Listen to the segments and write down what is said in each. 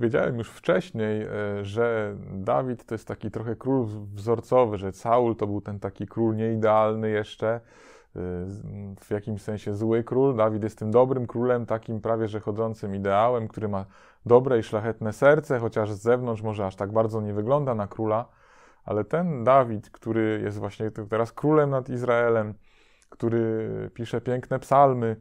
powiedziałem już wcześniej, e, że Dawid to jest taki trochę król wzorcowy, że Saul to był ten taki król nieidealny jeszcze, e, w jakimś sensie zły król. Dawid jest tym dobrym królem, takim prawie że chodzącym ideałem, który ma dobre i szlachetne serce, chociaż z zewnątrz może aż tak bardzo nie wygląda na króla. Ale ten Dawid, który jest właśnie teraz królem nad Izraelem, który pisze piękne psalmy,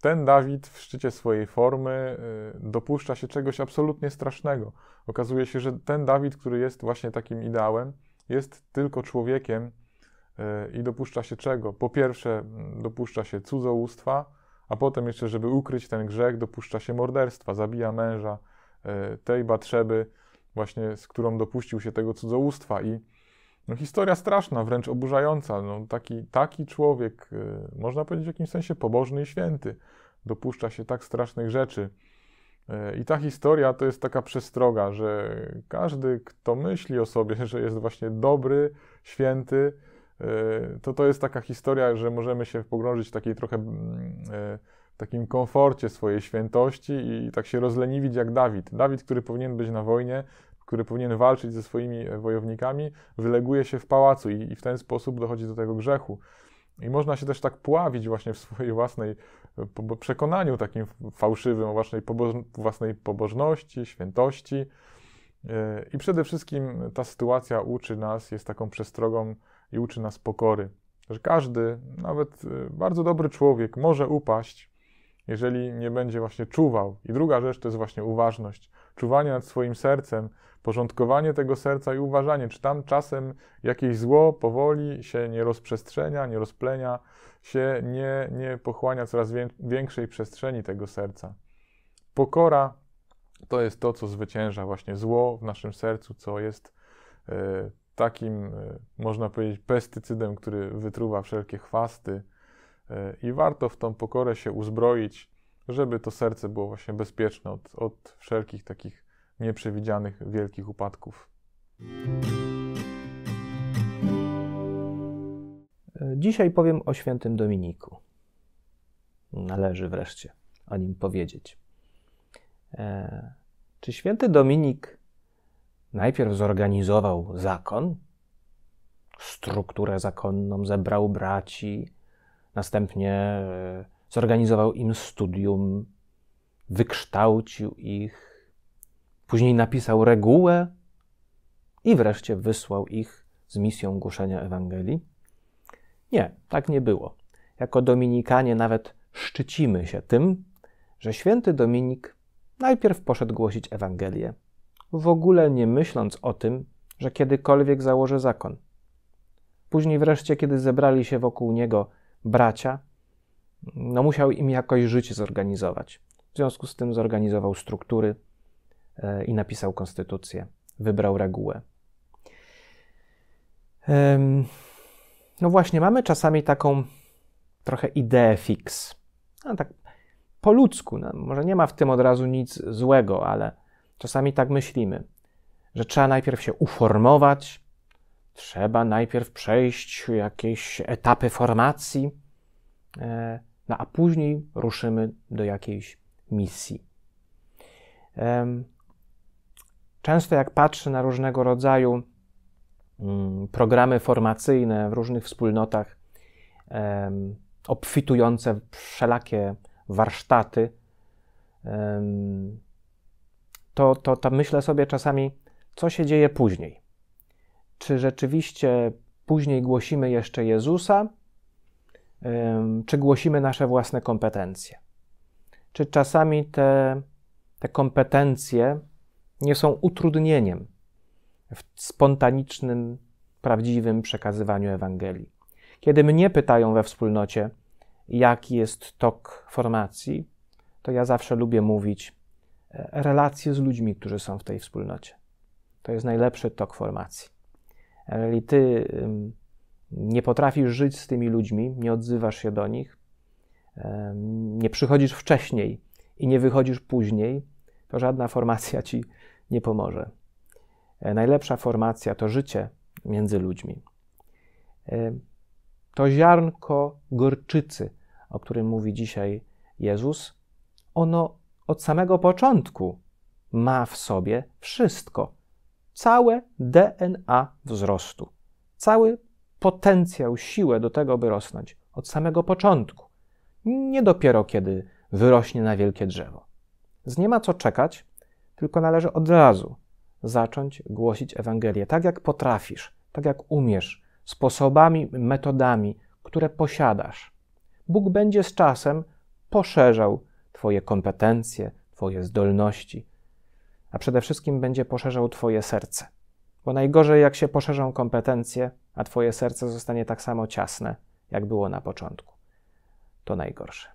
ten Dawid w szczycie swojej formy y, dopuszcza się czegoś absolutnie strasznego. Okazuje się, że ten Dawid, który jest właśnie takim ideałem, jest tylko człowiekiem y, i dopuszcza się czego? Po pierwsze, dopuszcza się cudzołóstwa, a potem jeszcze, żeby ukryć ten grzech, dopuszcza się morderstwa, zabija męża y, tej Batrzeby, właśnie z którą dopuścił się tego cudzołóstwa i no historia straszna, wręcz oburzająca. No, taki, taki człowiek, y, można powiedzieć w jakimś sensie pobożny i święty, dopuszcza się tak strasznych rzeczy. Y, I ta historia to jest taka przestroga, że każdy, kto myśli o sobie, że jest właśnie dobry, święty, y, to to jest taka historia, że możemy się pogrążyć w takiej trochę mm, w takim komforcie swojej świętości i tak się rozleniwić jak Dawid. Dawid, który powinien być na wojnie, który powinien walczyć ze swoimi e, wojownikami, wyleguje się w pałacu i, i w ten sposób dochodzi do tego grzechu. I można się też tak pławić właśnie w swojej własnej e, przekonaniu takim fałszywym o własnej, poboż- własnej pobożności, świętości. E, I przede wszystkim ta sytuacja uczy nas, jest taką przestrogą i uczy nas pokory. Że każdy, nawet bardzo dobry człowiek, może upaść, jeżeli nie będzie właśnie czuwał. I druga rzecz to jest właśnie uważność. Czuwanie nad swoim sercem, porządkowanie tego serca i uważanie, czy tam czasem jakieś zło powoli się nie rozprzestrzenia, nie rozplenia, się nie, nie pochłania coraz większej przestrzeni tego serca. Pokora to jest to, co zwycięża właśnie zło w naszym sercu, co jest e, takim, e, można powiedzieć, pestycydem, który wytruwa wszelkie chwasty. E, I warto w tą pokorę się uzbroić, żeby to serce było właśnie bezpieczne od, od wszelkich takich nieprzewidzianych wielkich upadków. Dzisiaj powiem o świętym Dominiku. Należy wreszcie o nim powiedzieć. E, czy święty Dominik najpierw zorganizował zakon, strukturę zakonną, zebrał braci, następnie e, zorganizował im studium, wykształcił ich, Później napisał regułę i wreszcie wysłał ich z misją głoszenia Ewangelii? Nie, tak nie było. Jako Dominikanie nawet szczycimy się tym, że święty Dominik najpierw poszedł głosić Ewangelię, w ogóle nie myśląc o tym, że kiedykolwiek założy zakon. Później wreszcie, kiedy zebrali się wokół niego bracia, no musiał im jakoś życie zorganizować. W związku z tym zorganizował struktury, E, i napisał konstytucję, wybrał regułę. No właśnie, mamy czasami taką trochę ideę fix. No, tak po ludzku, no, może nie ma w tym od razu nic złego, ale czasami tak myślimy, że trzeba najpierw się uformować, trzeba najpierw przejść jakieś etapy formacji, e, no a później ruszymy do jakiejś misji często jak patrzę na różnego rodzaju mm, programy formacyjne w różnych wspólnotach, obfitujące w wszelakie warsztaty, to, to, to myślę sobie czasami, co się dzieje później. Czy rzeczywiście później głosimy jeszcze Jezusa, czy głosimy nasze własne kompetencje? Czy czasami te, te kompetencje nie są utrudnieniem w spontanicznym, prawdziwym przekazywaniu Ewangelii. Kiedy mnie pytają we wspólnocie, jaki jest tok formacji, to ja zawsze lubię mówić e, relacje z ludźmi, którzy są w tej wspólnocie. To jest najlepszy tok formacji. Jeżeli ty nie potrafisz żyć z tymi ludźmi, nie odzywasz się do nich, e, nie przychodzisz wcześniej i nie wychodzisz później, to żadna formacja ci nie pomoże. E, najlepsza formacja to życie między ludźmi. E, to ziarnko gorczycy, o którym mówi dzisiaj Jezus, ono od samego początku ma w sobie wszystko. Całe DNA wzrostu, cały potencjał, siłę do tego, by rosnąć od samego początku. Nie dopiero kiedy wyrośnie na wielkie drzewo. Więc nie ma co czekać, tylko należy od razu zacząć głosić Ewangelię tak, jak potrafisz, tak jak umiesz, sposobami, metodami, które posiadasz. Bóg będzie z czasem poszerzał Twoje kompetencje, Twoje zdolności, a przede wszystkim będzie poszerzał Twoje serce. Bo najgorzej, jak się poszerzą kompetencje, a Twoje serce zostanie tak samo ciasne, jak było na początku. To najgorsze.